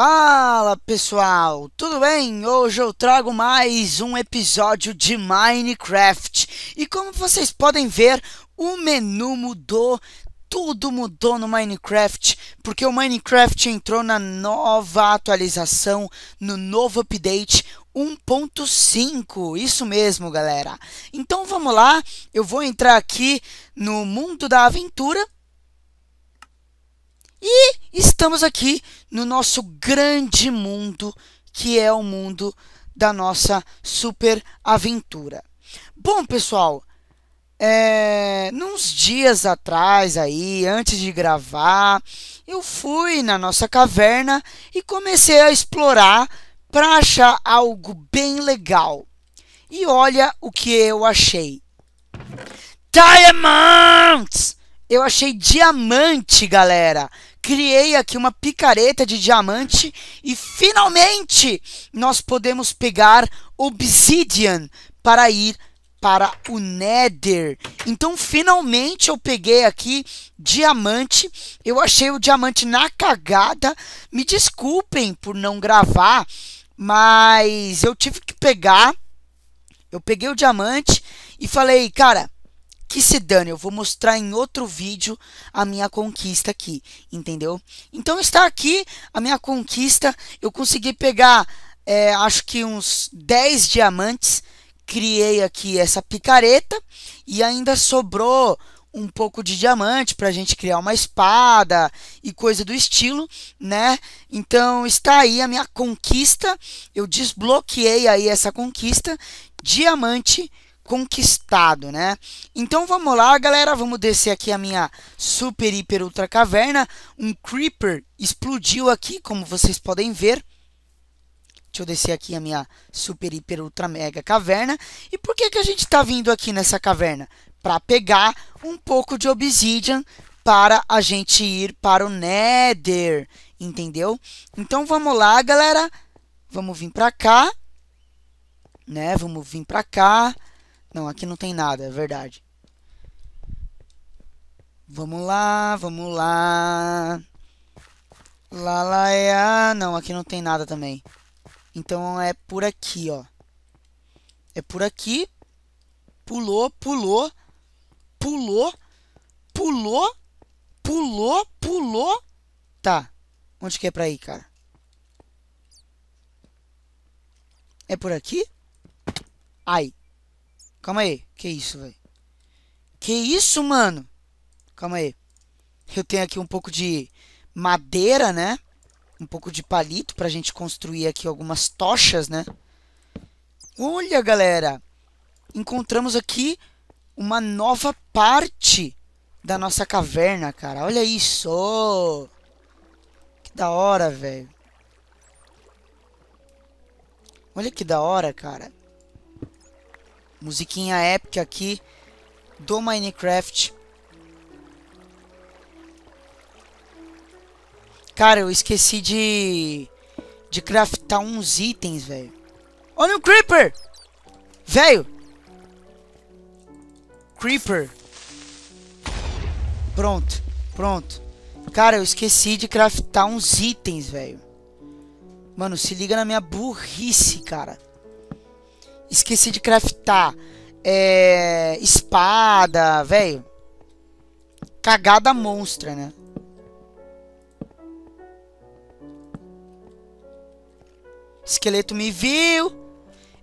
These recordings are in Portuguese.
Fala pessoal, tudo bem? Hoje eu trago mais um episódio de Minecraft e como vocês podem ver, o menu mudou, tudo mudou no Minecraft porque o Minecraft entrou na nova atualização, no novo update 1.5, isso mesmo galera. Então vamos lá, eu vou entrar aqui no mundo da aventura e estamos aqui no nosso grande mundo, que é o mundo da nossa super aventura. Bom, pessoal, é, nos dias atrás aí, antes de gravar, eu fui na nossa caverna e comecei a explorar para achar algo bem legal. E olha o que eu achei. Diamonds! Eu achei diamante, galera criei aqui uma picareta de diamante e finalmente nós podemos pegar obsidian para ir para o Nether. Então, finalmente eu peguei aqui diamante. Eu achei o diamante na cagada. Me desculpem por não gravar, mas eu tive que pegar. Eu peguei o diamante e falei, cara, que se dane, eu vou mostrar em outro vídeo a minha conquista aqui, entendeu? Então está aqui a minha conquista, eu consegui pegar, é, acho que uns 10 diamantes, criei aqui essa picareta e ainda sobrou um pouco de diamante para a gente criar uma espada e coisa do estilo, né? Então está aí a minha conquista, eu desbloqueei aí essa conquista, diamante, diamante, conquistado, né? Então vamos lá, galera, vamos descer aqui a minha super hiper ultra caverna. Um creeper explodiu aqui, como vocês podem ver. Deixa eu descer aqui a minha super hiper ultra mega caverna. E por que que a gente está vindo aqui nessa caverna? Para pegar um pouco de obsidian para a gente ir para o Nether, entendeu? Então vamos lá, galera. Vamos vir para cá, né? Vamos vir para cá. Não, aqui não tem nada, é verdade. Vamos lá, vamos lá. Lá, lá, é... Não, aqui não tem nada também. Então é por aqui, ó. É por aqui. Pulou, pulou. Pulou. Pulou. Pulou, pulou. Tá. Onde que é pra ir, cara? É por aqui? Ai. Calma aí. Que isso, velho? Que isso, mano? Calma aí. Eu tenho aqui um pouco de madeira, né? Um pouco de palito pra gente construir aqui algumas tochas, né? Olha, galera. Encontramos aqui uma nova parte da nossa caverna, cara. Olha isso. Que da hora, velho. Olha que da hora, cara musiquinha épica aqui do Minecraft. Cara, eu esqueci de de craftar uns itens, velho. Olha o creeper! Velho! Creeper. Pronto, pronto. Cara, eu esqueci de craftar uns itens, velho. Mano, se liga na minha burrice, cara. Esqueci de craftar é, espada, velho. Cagada monstra, né? Esqueleto me viu.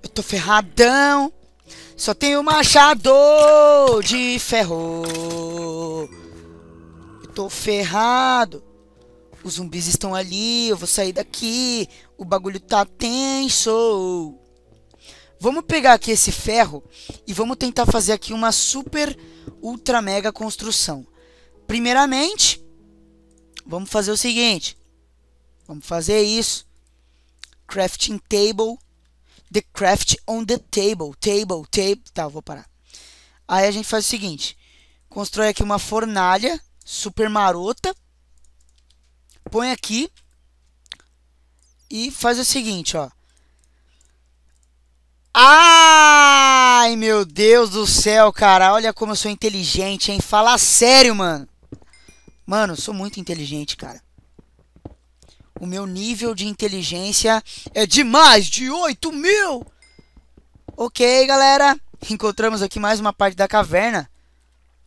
Eu tô ferradão. Só tenho machado de ferro. Eu tô ferrado. Os zumbis estão ali. Eu vou sair daqui. O bagulho tá tenso. Vamos pegar aqui esse ferro e vamos tentar fazer aqui uma super, ultra, mega construção. Primeiramente, vamos fazer o seguinte. Vamos fazer isso. Crafting table. The craft on the table. Table, table. Tá, vou parar. Aí a gente faz o seguinte. Constrói aqui uma fornalha super marota. Põe aqui. E faz o seguinte, ó. Ai, meu Deus do céu, cara. Olha como eu sou inteligente, hein? Falar sério, mano. Mano, eu sou muito inteligente, cara. O meu nível de inteligência é de mais de 8 mil. Ok, galera. Encontramos aqui mais uma parte da caverna.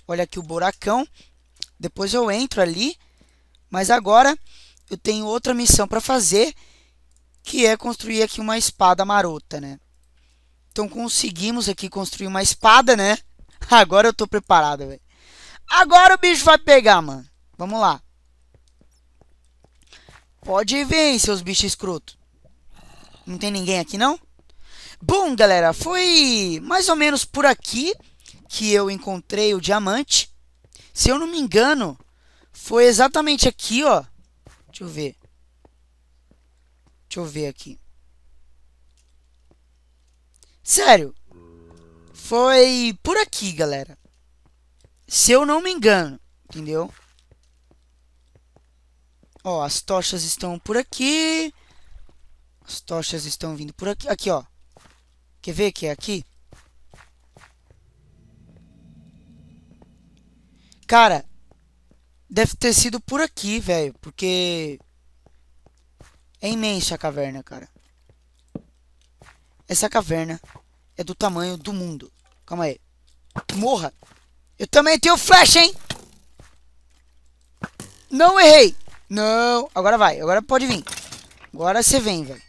Olha aqui o buracão. Depois eu entro ali. Mas agora eu tenho outra missão para fazer. Que é construir aqui uma espada marota, né? Então conseguimos aqui construir uma espada, né? Agora eu tô preparado, velho. Agora o bicho vai pegar, mano. Vamos lá. Pode vir, seus bichos escroto. Não tem ninguém aqui, não? Bom, galera, foi mais ou menos por aqui que eu encontrei o diamante. Se eu não me engano, foi exatamente aqui, ó. Deixa eu ver. Deixa eu ver aqui. Sério, foi por aqui, galera. Se eu não me engano, entendeu? Ó, as tochas estão por aqui. As tochas estão vindo por aqui. Aqui, ó. Quer ver que é aqui? Cara, deve ter sido por aqui, velho. Porque é imensa a caverna, cara. Essa caverna é do tamanho do mundo. Calma aí. Morra. Eu também tenho flecha, hein? Não errei. Não. Agora vai. Agora pode vir. Agora você vem, velho.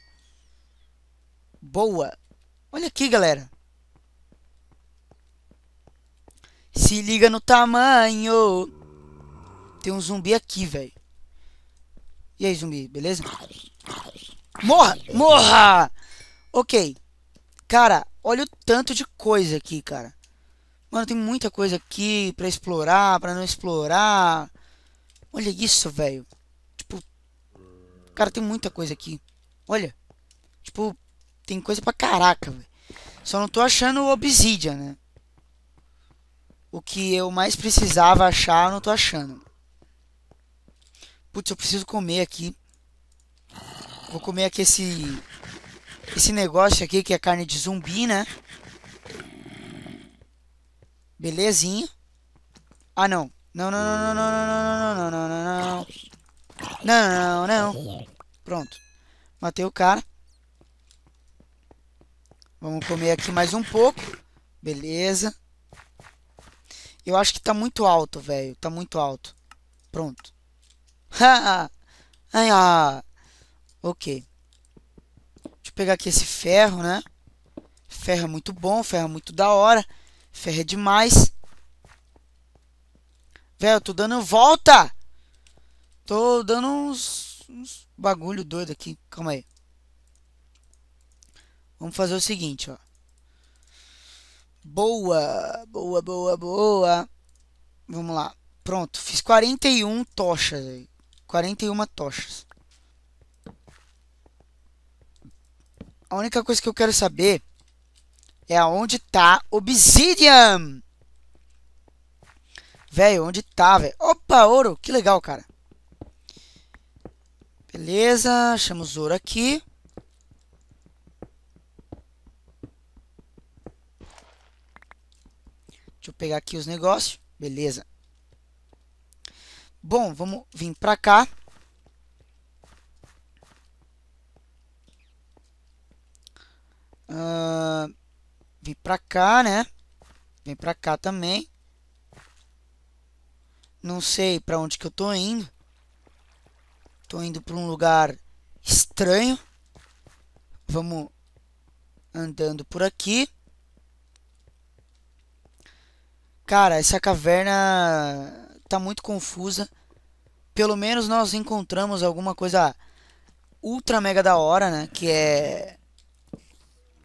Boa. Olha aqui, galera. Se liga no tamanho. Tem um zumbi aqui, velho. E aí, zumbi, beleza? Morra! Morra! Ok. Cara, olha o tanto de coisa aqui, cara. Mano, tem muita coisa aqui pra explorar, pra não explorar. Olha isso, velho. Tipo, cara, tem muita coisa aqui. Olha. Tipo, tem coisa pra caraca, velho. Só não tô achando obsidian, né? O que eu mais precisava achar, eu não tô achando. Putz, eu preciso comer aqui. Vou comer aqui esse esse negócio aqui que é carne de zumbi, né? Belezinha. Ah, não. Não, não, não, não, não, não, não, não, não, não, não, não, não. Pronto. Matei o cara. Vamos comer aqui mais um pouco. Beleza. Eu acho que tá muito alto, velho. Tá muito alto. Pronto. Ai, ah. Ok pegar aqui esse ferro, né? Ferro é muito bom, ferro é muito da hora. Ferro é demais. Velho, eu tô dando volta. Tô dando uns, uns bagulho doido aqui. Calma aí. Vamos fazer o seguinte, ó. Boa, boa, boa, boa. Vamos lá. Pronto, fiz 41 tochas aí. 41 tochas. A única coisa que eu quero saber é aonde tá Obsidian. Velho, onde tá, velho? Opa, ouro. Que legal, cara. Beleza, achamos ouro aqui. Deixa eu pegar aqui os negócios. Beleza. Bom, vamos vir pra cá. Uh, ah, vem para cá, né? Vem para cá também. Não sei para onde que eu tô indo. Tô indo para um lugar estranho. Vamos andando por aqui. Cara, essa caverna tá muito confusa. Pelo menos nós encontramos alguma coisa ultra mega da hora, né? Que é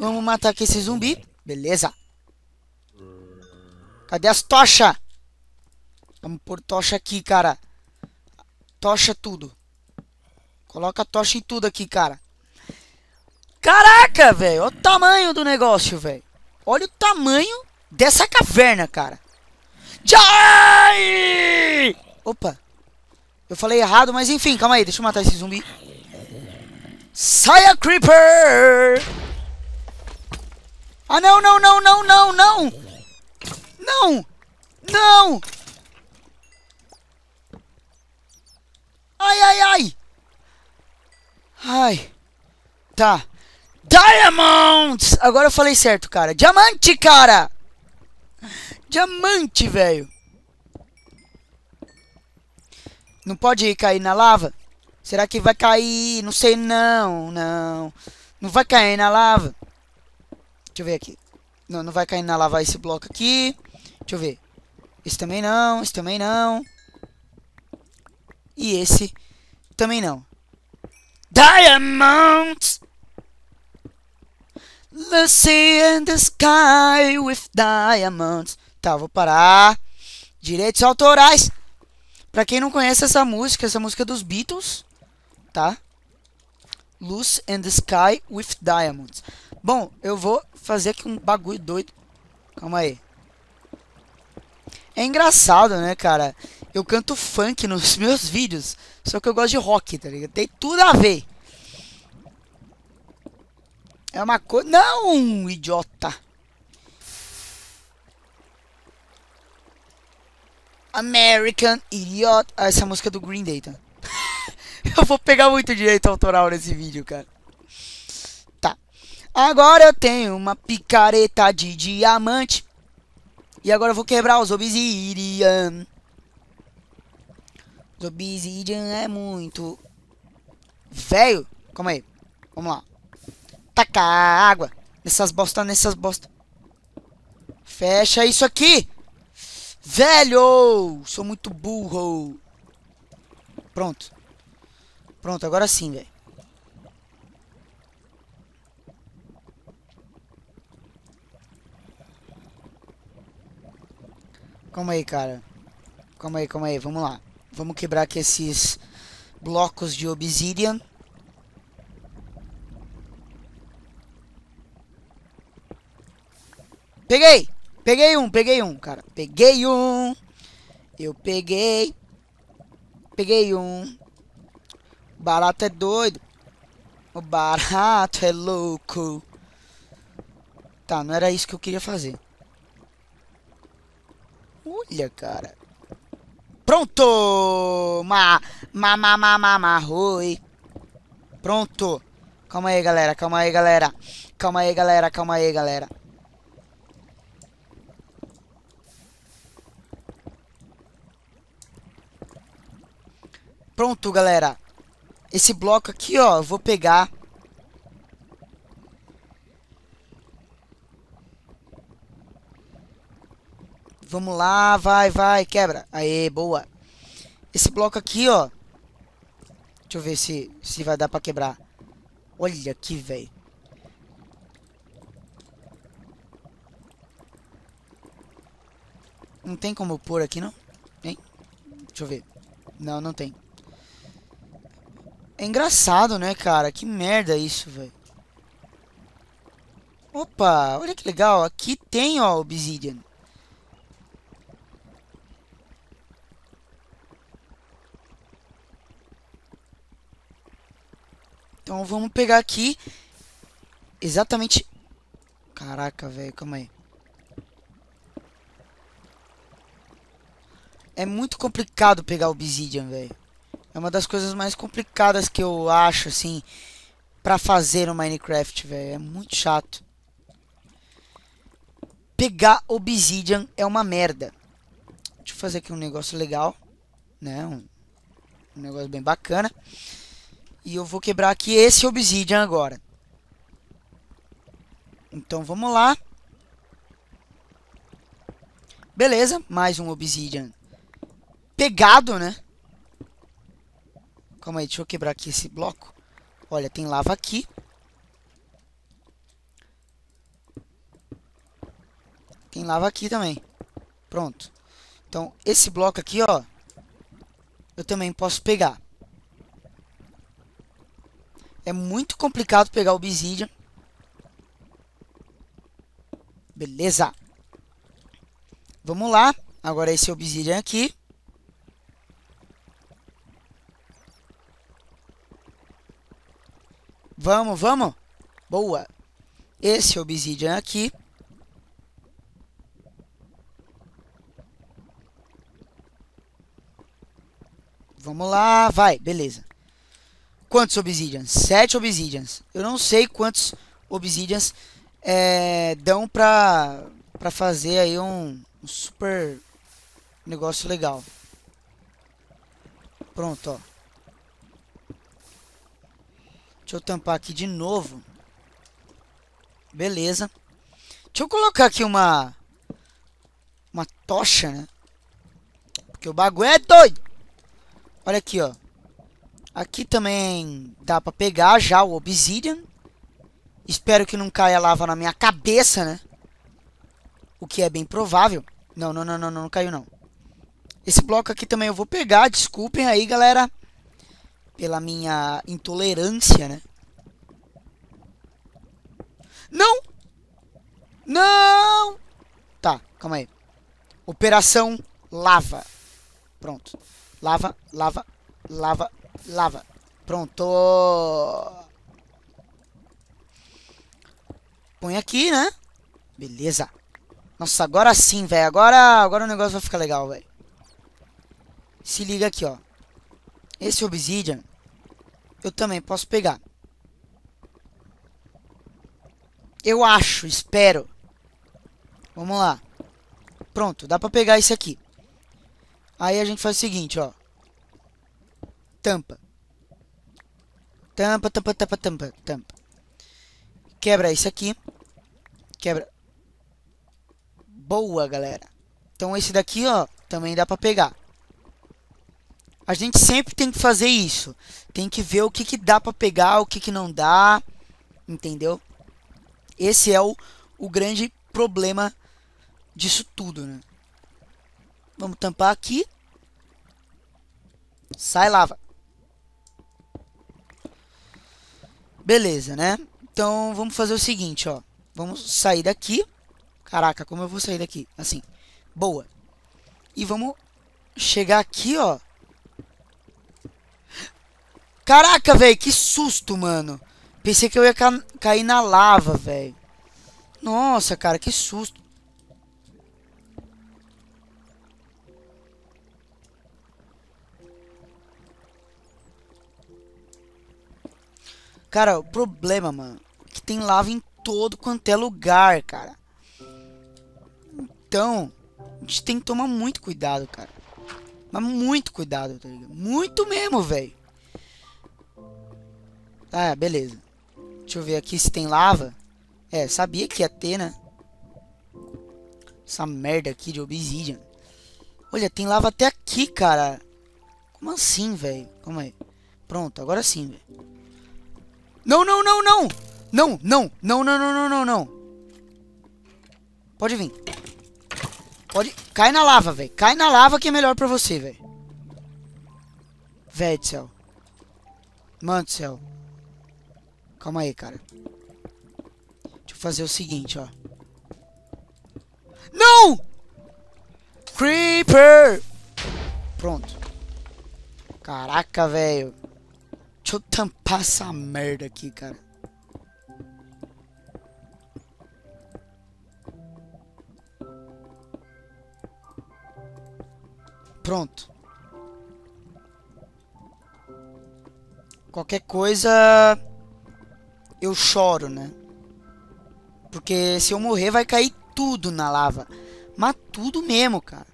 Vamos matar aqui esse zumbi. Beleza. Cadê as tochas? Vamos pôr tocha aqui, cara. Tocha tudo. Coloca tocha em tudo aqui, cara. Caraca, velho. Olha o tamanho do negócio, velho. Olha o tamanho dessa caverna, cara. Jai! Opa. Eu falei errado, mas enfim. Calma aí. Deixa eu matar esse zumbi. Saia Creeper! Ah, não, não, não, não, não, não! Não! Não! Ai, ai, ai! Ai. Tá. Diamonds! Agora eu falei certo, cara. Diamante, cara! Diamante, velho. Não pode cair na lava? Será que vai cair? Não sei, não, não. Não vai cair na lava. Deixa eu ver aqui. Não, não vai cair na lava esse bloco aqui. Deixa eu ver. Esse também não, esse também não. E esse também não. Diamonds! Let's see in the sky with diamonds. Tá, vou parar. Direitos autorais. Pra quem não conhece essa música, essa música é dos Beatles, tá? Luz and the Sky with Diamonds. Bom, eu vou fazer aqui um bagulho doido. Calma aí. É engraçado, né, cara? Eu canto funk nos meus vídeos, só que eu gosto de rock, tá ligado? Tem tudo a ver. É uma coisa... Não, idiota! American Idiot. Ah, essa é música é do Green Day, tá? eu vou pegar muito direito autoral nesse vídeo, cara. Agora eu tenho uma picareta de diamante. E agora eu vou quebrar os obsidian. Os obsidian é muito. Velho. Calma aí. Vamos lá. Tacar água. Nessas bosta, nessas bosta. Fecha isso aqui. Velho. Sou muito burro. Pronto. Pronto, agora sim, velho. Calma aí, cara. Calma aí, calma aí. Vamos lá. Vamos quebrar aqui esses blocos de obsidian. Peguei! Peguei um, peguei um, cara. Peguei um. Eu peguei. Peguei um. O barato é doido. O barato é louco. Tá, não era isso que eu queria fazer. Olha, cara. Pronto! Ma, ma, ma, ma, ma, ma, Pronto. Calma aí, galera. Calma aí, galera. Calma aí, galera. Calma aí, galera. Pronto, galera. Esse bloco aqui, ó, eu vou pegar Vamos lá, vai, vai, quebra. Aê, boa. Esse bloco aqui, ó. Deixa eu ver se, se vai dar pra quebrar. Olha aqui, velho. Não tem como pôr aqui, não? Hein? Deixa eu ver. Não, não tem. É engraçado, né, cara? Que merda isso, velho. Opa, olha que legal. Aqui tem, ó, obsidian. Então vamos pegar aqui exatamente... Caraca, velho, calma aí. É muito complicado pegar obsidian, velho. É uma das coisas mais complicadas que eu acho, assim, pra fazer no Minecraft, velho. É muito chato. Pegar obsidian é uma merda. Deixa eu fazer aqui um negócio legal, né? Um, um negócio bem bacana. E eu vou quebrar aqui esse obsidian agora. Então vamos lá. Beleza, mais um obsidian pegado, né? Calma aí, deixa eu quebrar aqui esse bloco. Olha, tem lava aqui. Tem lava aqui também. Pronto. Então, esse bloco aqui, ó, eu também posso pegar. É muito complicado pegar o obsidian. Beleza. Vamos lá. Agora esse obsidian é aqui. Vamos, vamos. Boa. Esse obsidian é aqui. Vamos lá, vai, beleza quantos obsidians? Sete obsidians. Eu não sei quantos obsidians é, dão pra, pra fazer aí um, um super negócio legal. Pronto, ó. Deixa eu tampar aqui de novo. Beleza. Deixa eu colocar aqui uma... Uma tocha, né? Porque o bagulho é doido. Olha aqui, ó. Aqui também dá pra pegar já o Obsidian. Espero que não caia lava na minha cabeça, né? O que é bem provável. Não, não, não, não, não, não caiu não. Esse bloco aqui também eu vou pegar. Desculpem aí, galera. Pela minha intolerância, né? Não! Não! Tá, calma aí. Operação lava. Pronto. Lava, lava, lava, Lava. Pronto. Põe aqui, né? Beleza. Nossa, agora sim, velho. Agora, agora o negócio vai ficar legal, velho. Se liga aqui, ó. Esse obsidian, eu também posso pegar. Eu acho, espero. Vamos lá. Pronto, dá pra pegar esse aqui. Aí a gente faz o seguinte, ó tampa. Tampa, tampa, tampa, tampa, tampa. Quebra isso aqui. Quebra. Boa, galera. Então esse daqui, ó, também dá pra pegar. A gente sempre tem que fazer isso. Tem que ver o que, que dá pra pegar, o que, que não dá. Entendeu? Esse é o, o grande problema disso tudo, né? Vamos tampar aqui. Sai lava. Beleza, né? Então, vamos fazer o seguinte, ó. Vamos sair daqui. Caraca, como eu vou sair daqui? Assim. Boa. E vamos chegar aqui, ó. Caraca, velho, que susto, mano. Pensei que eu ia ca cair na lava, velho. Nossa, cara, que susto. Cara, o problema, mano, é que tem lava em todo quanto é lugar, cara. Então, a gente tem que tomar muito cuidado, cara. Mas muito cuidado, tá ligado? Muito mesmo, velho. Ah, beleza. Deixa eu ver aqui se tem lava. É, sabia que ia ter, né? Essa merda aqui de obsidian. Olha, tem lava até aqui, cara. Como assim, velho? Calma aí. Pronto, agora sim, velho. Não, não, não, não! Não, não, não, não, não, não, não, não. Pode vir. Pode... Cai na lava, velho. Cai na lava que é melhor pra você, velho. Véi do céu. Mano do céu. Calma aí, cara. Deixa eu fazer o seguinte, ó. Não! Creeper! Pronto. Caraca, velho. Deixa eu tampar essa merda aqui, cara. Pronto. Qualquer coisa... Eu choro, né? Porque se eu morrer vai cair tudo na lava. Mas tudo mesmo, cara.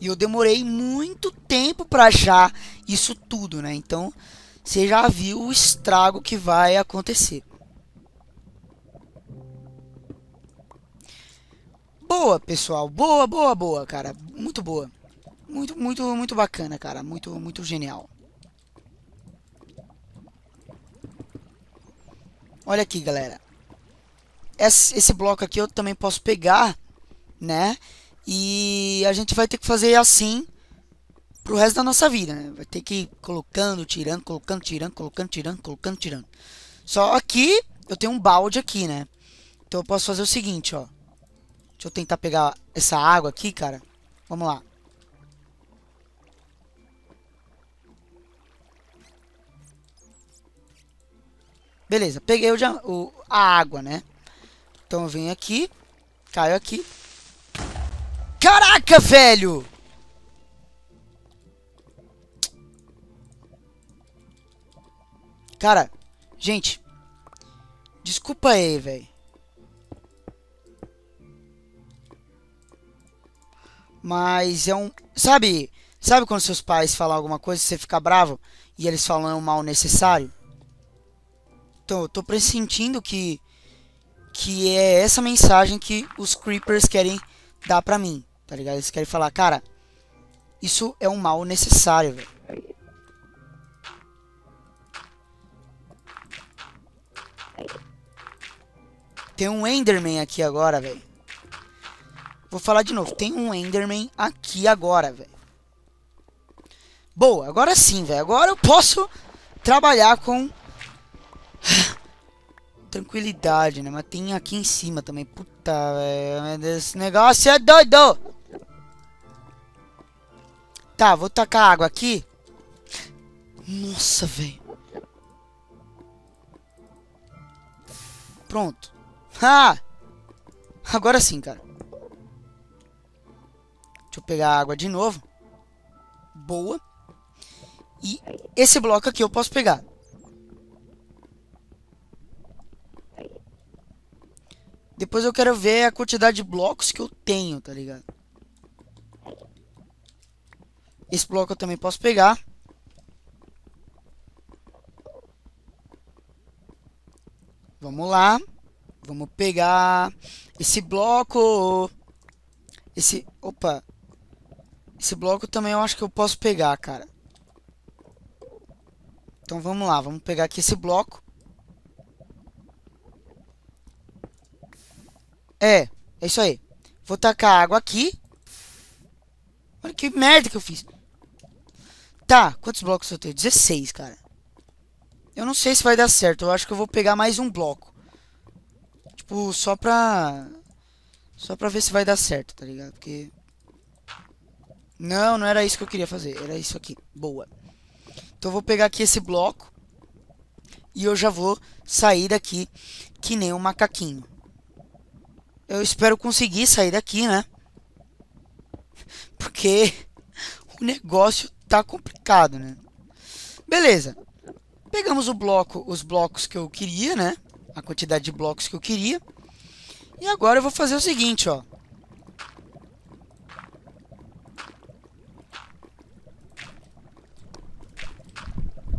E eu demorei muito tempo pra achar isso tudo, né? Então, você já viu o estrago que vai acontecer. Boa, pessoal. Boa, boa, boa, cara. Muito boa. Muito, muito, muito bacana, cara. Muito, muito genial. Olha aqui, galera. Esse, esse bloco aqui eu também posso pegar, né? E a gente vai ter que fazer assim pro resto da nossa vida, né? Vai ter que ir colocando, tirando, colocando, tirando, colocando, tirando, colocando, tirando. Só aqui, eu tenho um balde aqui, né? Então eu posso fazer o seguinte, ó. Deixa eu tentar pegar essa água aqui, cara. Vamos lá. Beleza, peguei o, o, a água, né? Então eu venho aqui, caio aqui. Caraca, velho! Cara, gente. Desculpa aí, velho. Mas é um. Sabe? Sabe quando seus pais falam alguma coisa e você fica bravo? E eles falam é um mal necessário? Então, eu tô pressentindo que. Que é essa mensagem que os creepers querem dar pra mim. Tá ligado? Eles querem falar, cara. Isso é um mal necessário, velho. Tem um Enderman aqui agora, velho. Vou falar de novo. Tem um Enderman aqui agora, velho. Boa, agora sim, velho. Agora eu posso trabalhar com tranquilidade, né? Mas tem aqui em cima também. Puta, velho. Esse negócio é doido. Tá, vou tacar água aqui. Nossa, velho. Pronto. Ah! Agora sim, cara. Deixa eu pegar a água de novo. Boa. E esse bloco aqui eu posso pegar. Depois eu quero ver a quantidade de blocos que eu tenho, tá ligado? Esse bloco eu também posso pegar. Vamos lá. Vamos pegar esse bloco. Esse, opa. Esse bloco também eu acho que eu posso pegar, cara. Então vamos lá, vamos pegar aqui esse bloco. É, é isso aí. Vou tacar água aqui. Olha que merda que eu fiz. Tá, quantos blocos eu tenho? 16, cara. Eu não sei se vai dar certo. Eu acho que eu vou pegar mais um bloco. Tipo, só pra... Só pra ver se vai dar certo, tá ligado? Porque... Não, não era isso que eu queria fazer. Era isso aqui. Boa. Então eu vou pegar aqui esse bloco. E eu já vou sair daqui que nem um macaquinho. Eu espero conseguir sair daqui, né? Porque o negócio tá complicado, né? Beleza. Pegamos o bloco, os blocos que eu queria, né? a quantidade de blocos que eu queria. E agora eu vou fazer o seguinte, ó.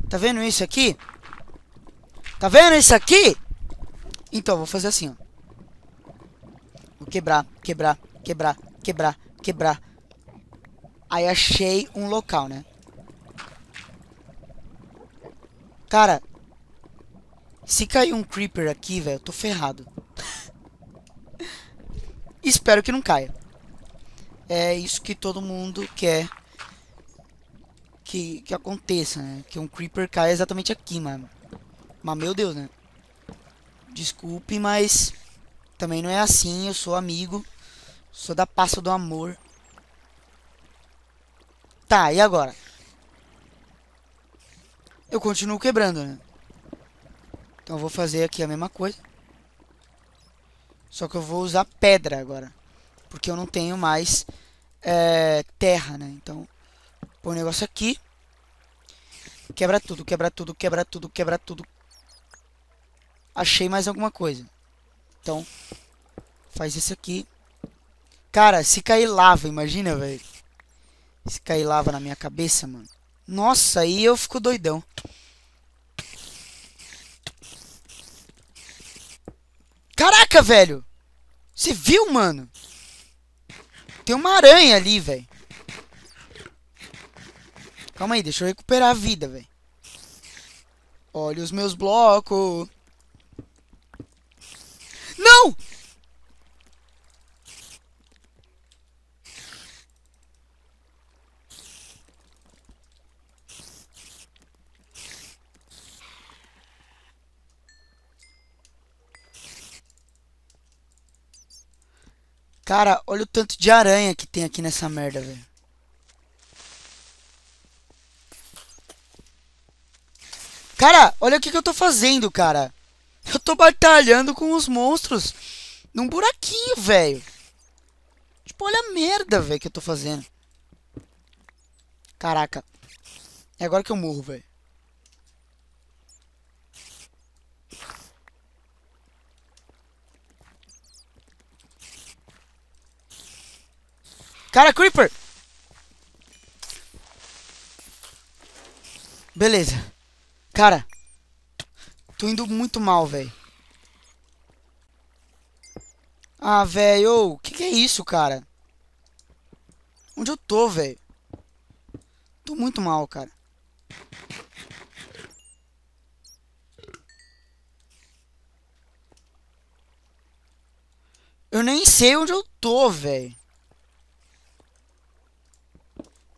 Tá vendo isso aqui? Tá vendo isso aqui? Então, vou fazer assim, ó. Vou quebrar, quebrar, quebrar, quebrar, quebrar. Aí achei um local, né? Cara, se cair um Creeper aqui, velho, eu tô ferrado. Espero que não caia. É isso que todo mundo quer que, que aconteça, né? Que um Creeper caia exatamente aqui, mano. Mas, meu Deus, né? Desculpe, mas também não é assim. Eu sou amigo. Sou da pasta do amor. Tá, e agora? Eu continuo quebrando, né? Então vou fazer aqui a mesma coisa. Só que eu vou usar pedra agora. Porque eu não tenho mais é, terra, né? Então, põe o negócio aqui. Quebra tudo, quebra tudo, quebra tudo, quebra tudo. Achei mais alguma coisa. Então, faz isso aqui. Cara, se cair lava, imagina, velho. Se cair lava na minha cabeça, mano. Nossa, aí eu fico doidão. Caraca, velho. Você viu, mano? Tem uma aranha ali, velho. Calma aí, deixa eu recuperar a vida, velho. Olha os meus blocos. Cara, olha o tanto de aranha que tem aqui nessa merda, velho. Cara, olha o que, que eu tô fazendo, cara. Eu tô batalhando com os monstros num buraquinho, velho. Tipo, olha a merda, velho, que eu tô fazendo. Caraca. É agora que eu morro, velho. Cara, Creeper! Beleza. Cara, tô indo muito mal, velho. Ah, velho, o que, que é isso, cara? Onde eu tô, velho? Tô muito mal, cara. Eu nem sei onde eu tô, velho.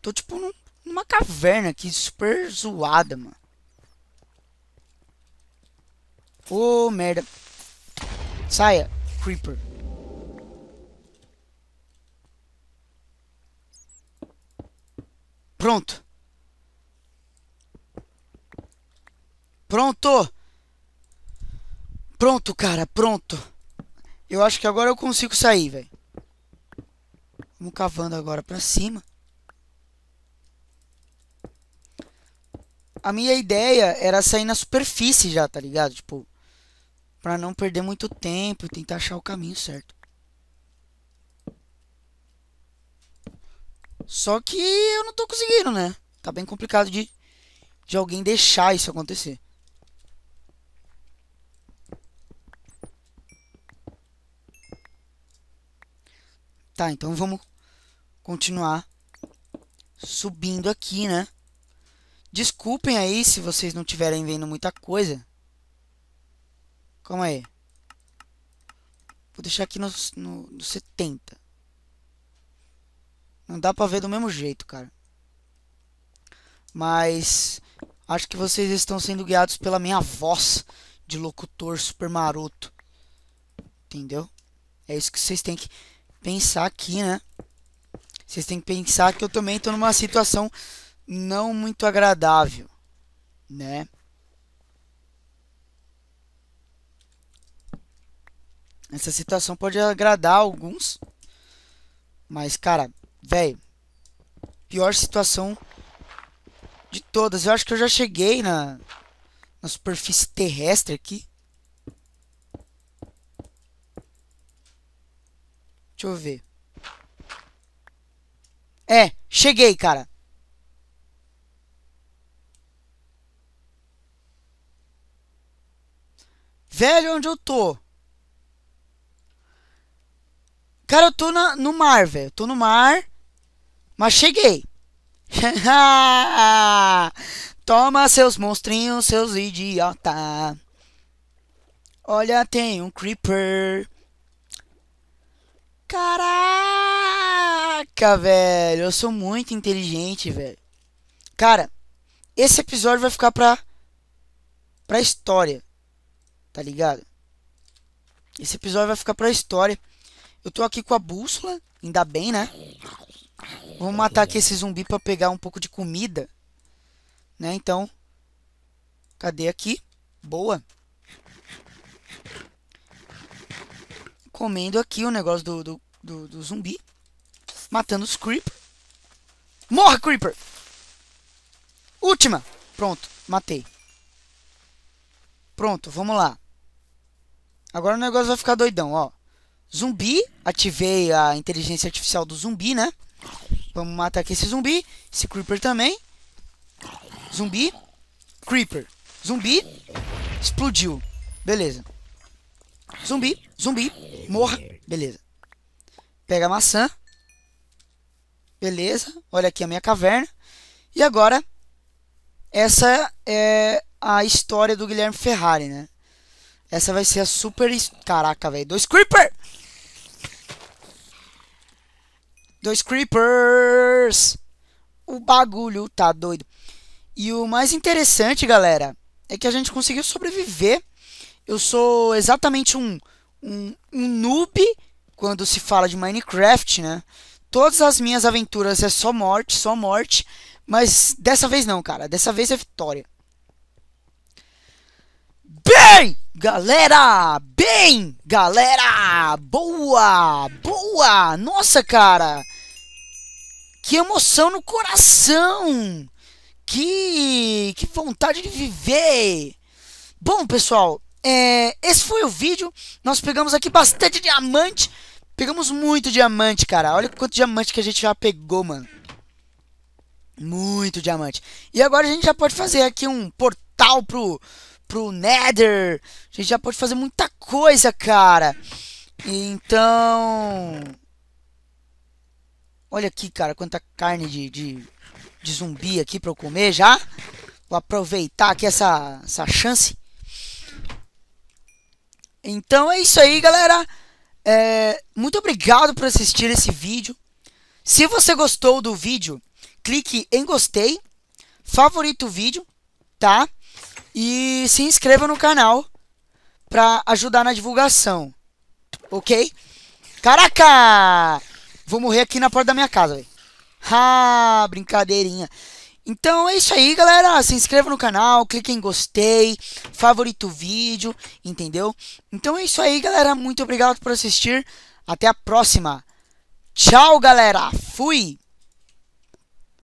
Tô tipo num, numa caverna aqui, super zoada, mano. Ô, oh, merda. Saia, Creeper. Pronto. Pronto. Pronto, cara, pronto. Eu acho que agora eu consigo sair, velho. Vamos cavando agora pra cima. a minha ideia era sair na superfície já, tá ligado? Tipo, para não perder muito tempo e tentar achar o caminho certo. Só que eu não tô conseguindo, né? Tá bem complicado de, de alguém deixar isso acontecer. Tá, então vamos continuar subindo aqui, né? Desculpem aí se vocês não estiverem vendo muita coisa. Calma aí. Vou deixar aqui no, no, no 70. Não dá pra ver do mesmo jeito, cara. Mas acho que vocês estão sendo guiados pela minha voz de locutor super maroto. Entendeu? É isso que vocês têm que pensar aqui, né? Vocês têm que pensar que eu também estou numa situação não muito agradável, né? Essa situação pode agradar alguns, mas cara, velho, pior situação de todas. Eu acho que eu já cheguei na, na superfície terrestre aqui. Deixa eu ver. É, cheguei, cara. Velho, onde eu tô? Cara, eu tô na, no mar, velho. Tô no mar, mas cheguei. Toma seus monstrinhos, seus idiota. Olha, tem um creeper. Caraca, velho. Eu sou muito inteligente, velho. Cara, esse episódio vai ficar pra, pra história. Tá ligado? Esse episódio vai ficar pra história. Eu tô aqui com a bússola, ainda bem, né? Vou matar aqui esse zumbi pra pegar um pouco de comida. Né, então... Cadê aqui? Boa. Comendo aqui o negócio do, do, do, do zumbi. Matando os creeper. Morre, creeper! Última! Pronto, matei. Pronto, vamos lá. Agora o negócio vai ficar doidão, ó. Zumbi, ativei a inteligência artificial do zumbi, né? Vamos matar aqui esse zumbi, esse creeper também. Zumbi, creeper, zumbi, explodiu. Beleza. Zumbi, zumbi, morra. Beleza. Pega a maçã. Beleza. Olha aqui a minha caverna. E agora, essa é a história do Guilherme Ferrari, né? Essa vai ser a super. Caraca, velho. Dois Creeper! Dois Creepers! O bagulho tá doido. E o mais interessante, galera, é que a gente conseguiu sobreviver. Eu sou exatamente um, um, um noob quando se fala de Minecraft, né? Todas as minhas aventuras é só morte, só morte. Mas dessa vez não, cara. Dessa vez é vitória. Bem, galera! Bem, galera! Boa! Boa! Nossa, cara! Que emoção no coração! Que, que vontade de viver! Bom, pessoal, é, esse foi o vídeo. Nós pegamos aqui bastante diamante. Pegamos muito diamante, cara. Olha quanto diamante que a gente já pegou, mano. Muito diamante. E agora a gente já pode fazer aqui um portal pro, pro Nether. A gente já pode fazer muita coisa, cara. Então... Olha aqui, cara, quanta carne de, de, de zumbi aqui pra eu comer já. Vou aproveitar aqui essa, essa chance. Então é isso aí, galera. É, muito obrigado por assistir esse vídeo. Se você gostou do vídeo, clique em gostei, favorito o vídeo, tá? E se inscreva no canal para ajudar na divulgação. Ok? Caraca! Vou morrer aqui na porta da minha casa, velho. Ah, brincadeirinha. Então é isso aí, galera. Se inscreva no canal, clique em gostei, favorito o vídeo, entendeu? Então é isso aí, galera. Muito obrigado por assistir. Até a próxima. Tchau, galera. Fui!